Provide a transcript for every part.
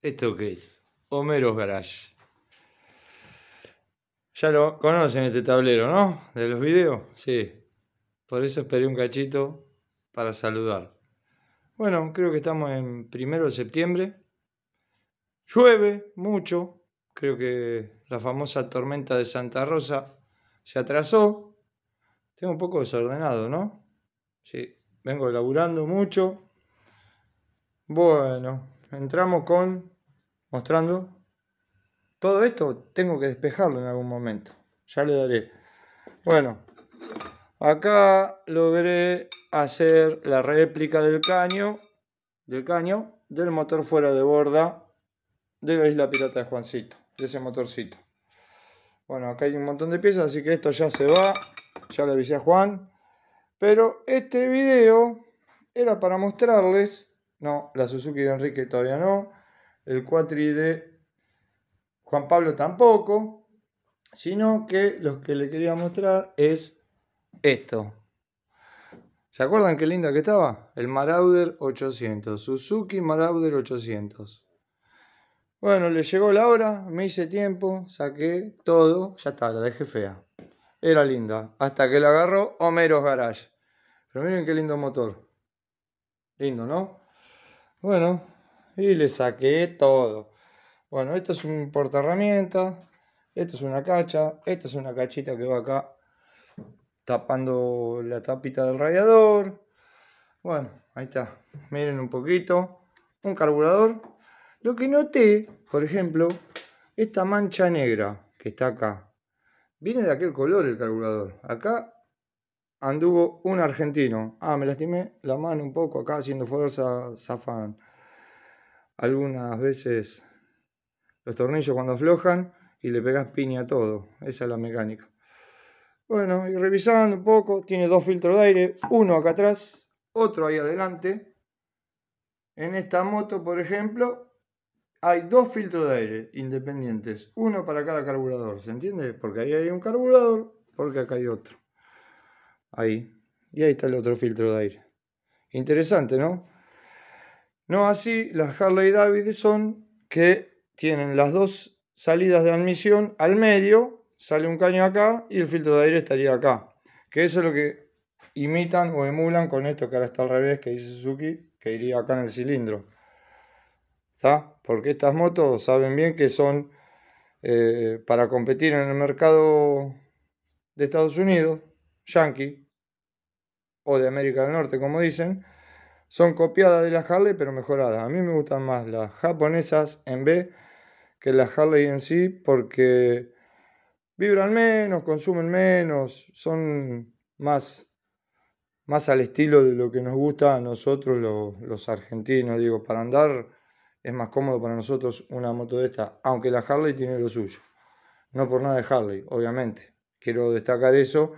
¿Esto qué es? Homero's Garage. Ya lo conocen este tablero, ¿no? De los videos. Sí. Por eso esperé un cachito para saludar. Bueno, creo que estamos en primero de septiembre. Llueve mucho. Creo que la famosa tormenta de Santa Rosa se atrasó. Tengo un poco desordenado, ¿no? Sí, vengo laburando mucho. Bueno, entramos con mostrando todo esto tengo que despejarlo en algún momento. Ya le daré. Bueno, acá logré hacer la réplica del caño, del caño, del motor fuera de borda de la isla pirata de Juancito, de ese motorcito. Bueno, acá hay un montón de piezas, así que esto ya se va. Ya le avisé a Juan. Pero este video era para mostrarles no, la Suzuki de Enrique todavía no. El Cuatri de Juan Pablo tampoco. Sino que lo que le quería mostrar es esto. ¿Se acuerdan qué linda que estaba? El Marauder 800. Suzuki Marauder 800. Bueno, le llegó la hora, me hice tiempo, saqué todo, ya está, la dejé fea. Era linda, hasta que la agarró Homeros Garage. Pero miren qué lindo motor. Lindo, ¿no? Bueno, y le saqué todo. Bueno, esto es un herramienta esto es una cacha, esta es una cachita que va acá tapando la tapita del radiador. Bueno, ahí está. Miren un poquito. Un carburador. Lo que noté, por ejemplo, esta mancha negra que está acá. Viene de aquel color el carburador. Acá anduvo un argentino. Ah, me lastimé la mano un poco acá haciendo fuerza, zafan algunas veces los tornillos cuando aflojan y le pegas piña a todo. Esa es la mecánica. Bueno, y revisando un poco, tiene dos filtros de aire, uno acá atrás, otro ahí adelante. En esta moto, por ejemplo, hay dos filtros de aire independientes, uno para cada carburador, ¿se entiende? Porque ahí hay un carburador, porque acá hay otro. Ahí. Y ahí está el otro filtro de aire. Interesante, ¿no? No así las Harley Davidson que tienen las dos salidas de admisión al medio, sale un caño acá y el filtro de aire estaría acá. Que eso es lo que imitan o emulan con esto que ahora está al revés que dice Suzuki, que iría acá en el cilindro. ¿Está? Porque estas motos saben bien que son eh, para competir en el mercado de Estados Unidos, yankee o de América del Norte, como dicen, son copiadas de las Harley pero mejoradas. A mí me gustan más las japonesas en B que las Harley en sí porque vibran menos, consumen menos, son más, más al estilo de lo que nos gusta a nosotros los, los argentinos. Digo, para andar es más cómodo para nosotros una moto de esta, aunque la Harley tiene lo suyo. No por nada de Harley, obviamente. Quiero destacar eso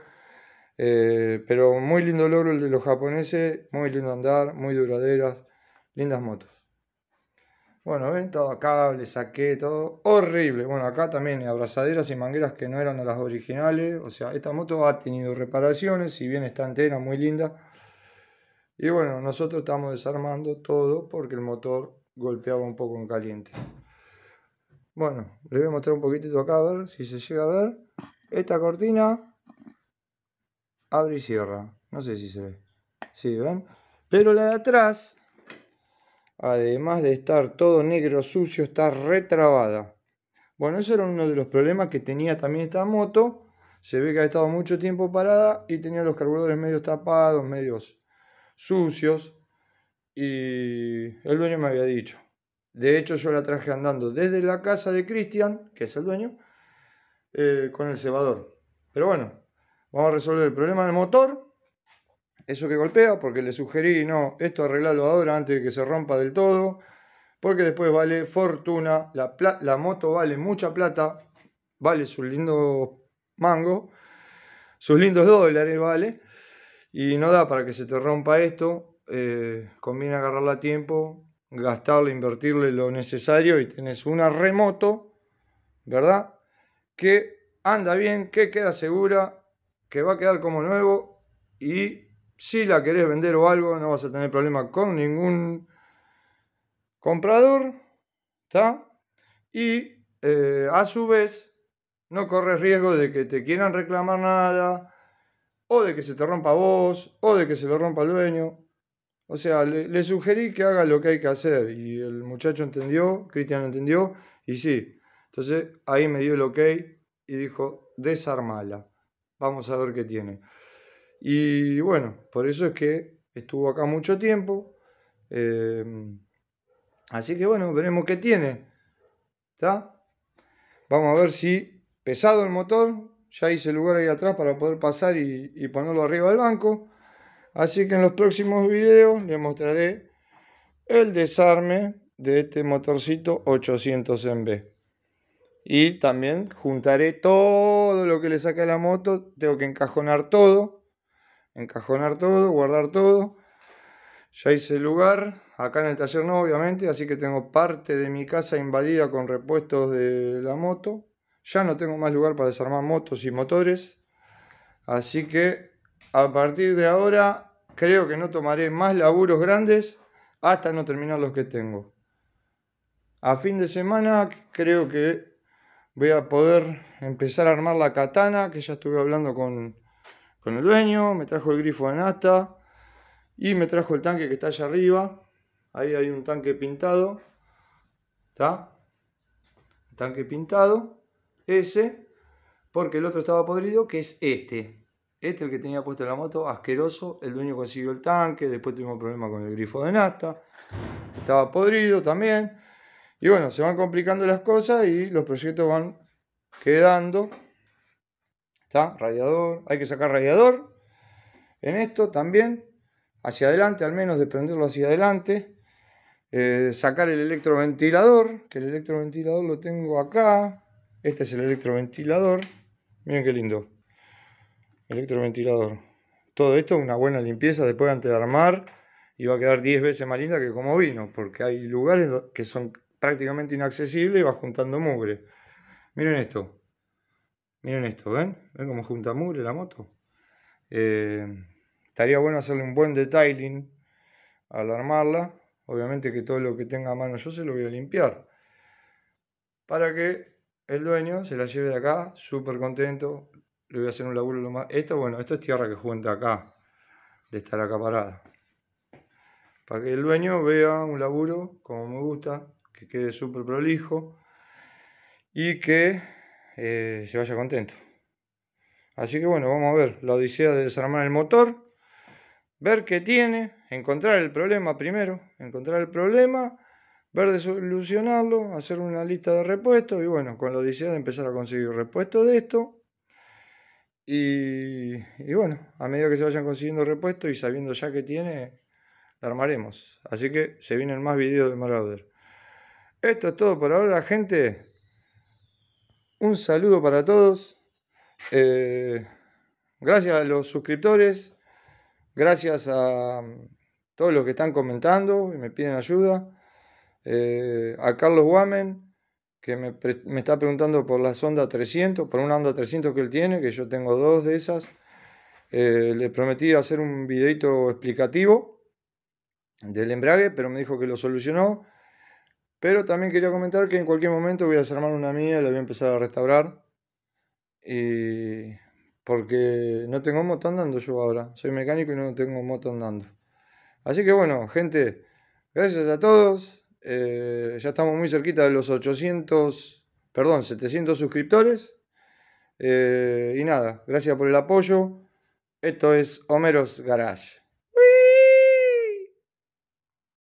eh, pero muy lindo logro el de los japoneses, muy lindo andar, muy duraderas, lindas motos. Bueno, ven, todo acá, le saqué todo. Horrible. Bueno, acá también abrazaderas y mangueras que no eran las originales. O sea, esta moto ha tenido reparaciones, si bien está entera, muy linda. Y bueno, nosotros estamos desarmando todo porque el motor golpeaba un poco en caliente. Bueno, les voy a mostrar un poquitito acá, a ver si se llega a ver. Esta cortina abre y cierra. No sé si se ve. Sí, ¿ven? Pero la de atrás, además de estar todo negro, sucio, está retrabada. Bueno, eso era uno de los problemas que tenía también esta moto. Se ve que ha estado mucho tiempo parada y tenía los carburadores medio tapados, medios sucios. Y el dueño me había dicho. De hecho, yo la traje andando desde la casa de Cristian, que es el dueño, eh, con el cebador. Pero bueno, Vamos a resolver el problema del motor, eso que golpea, porque le sugerí, no, esto arreglalo ahora antes de que se rompa del todo, porque después vale fortuna, la, moto vale mucha plata, vale sus lindos mangos, sus lindos dólares, vale, y no da para que se te rompa esto, eh, conviene agarrarla a tiempo, gastarle, invertirle lo necesario y tenés una remoto, ¿verdad? Que anda bien, que queda segura que va a quedar como nuevo y si la querés vender o algo, no vas a tener problema con ningún comprador, Y eh, a su vez, no corres riesgo de que te quieran reclamar nada, o de que se te rompa vos, o de que se lo rompa el dueño. O sea, le, le sugerí que haga lo que hay que hacer y el muchacho entendió, Cristian entendió, y sí. Entonces ahí me dio el ok y dijo, desarmala. Vamos a ver qué tiene. Y bueno, por eso es que estuvo acá mucho tiempo. Em, así que bueno, veremos qué tiene. Vamos a ver si pesado el motor. Ya hice lugar ahí atrás para poder pasar y, y ponerlo arriba del banco. Así que en los próximos videos les mostraré el desarme de este motorcito 800 MB. Y también juntaré todo lo que le a la moto, tengo que encajonar todo, encajonar todo, guardar todo. Ya hice lugar, acá en el taller no obviamente, así que tengo parte de mi casa invadida con repuestos de la moto. Ya no tengo más lugar para desarmar motos y motores. Así que a partir de ahora creo que no tomaré más laburos grandes hasta no terminar los que tengo. A fin de semana creo que voy a poder empezar a armar la katana, que ya estuve hablando con, con el dueño, me trajo el grifo de Nasta. y me trajo el tanque que está allá arriba. Ahí hay un tanque pintado. ¿Está? Tanque pintado. Ese. Porque el otro estaba podrido, que es este. Este el que tenía puesto en la moto, asqueroso. El dueño consiguió el tanque, después tuvimos problema con el grifo de Nasta. Estaba podrido también. Y bueno, se van complicando las cosas y los proyectos van quedando. ¿Está? Radiador, hay que sacar radiador. En esto también, hacia adelante, al menos desprenderlo hacia adelante. Eh, sacar el electroventilador, que el electroventilador lo tengo acá. Este es el electroventilador. Miren qué lindo. Electroventilador. Todo esto una buena limpieza después antes de armar y va a quedar 10 veces más linda que como vino, porque hay lugares que son prácticamente inaccesible y va juntando mugre. Miren esto. Miren esto, ¿ven? ¿Ven cómo junta mugre la moto? Eh, estaría bueno hacerle un buen detailing al armarla. Obviamente que todo lo que tenga a mano yo se lo voy a limpiar. Para que el dueño se la lleve de acá, súper contento. Le voy a hacer un laburo lo más... Esto, bueno, esto es tierra que junta acá. De estar acá parada. Para que el dueño vea un laburo como me gusta que quede súper prolijo y que eh, se vaya contento. Así que bueno, vamos a ver la odisea de desarmar el motor, ver qué tiene, encontrar el problema primero, encontrar el problema, ver de solucionarlo, hacer una lista de repuestos y bueno, con la odisea de empezar a conseguir repuestos de esto. Y, bueno, a medida que se vayan consiguiendo repuestos y sabiendo ya que tiene, la armaremos. Así que se vienen más videos de Marauder. Esto es todo por ahora, gente. Un saludo para todos. Eh, gracias a los suscriptores. Gracias a mm, todos los que están comentando y me piden ayuda. Eh, a Carlos Guamen, que me, está preguntando por la sonda 300, por una onda 300 que él tiene, que yo tengo dos de esas. Eh, le prometí hacer un videito explicativo del embrague, pero me dijo que lo solucionó. Pero también quería comentar que en cualquier momento voy a desarmar una mía y la voy a empezar a restaurar. Y porque no tengo moto andando yo ahora. Soy mecánico y no tengo moto andando. Así que bueno, gente, gracias a todos. Eh, ya estamos muy cerquita de los 800, perdón, 700 suscriptores. Eh, y nada, gracias por el apoyo. Esto es Homeros Garage.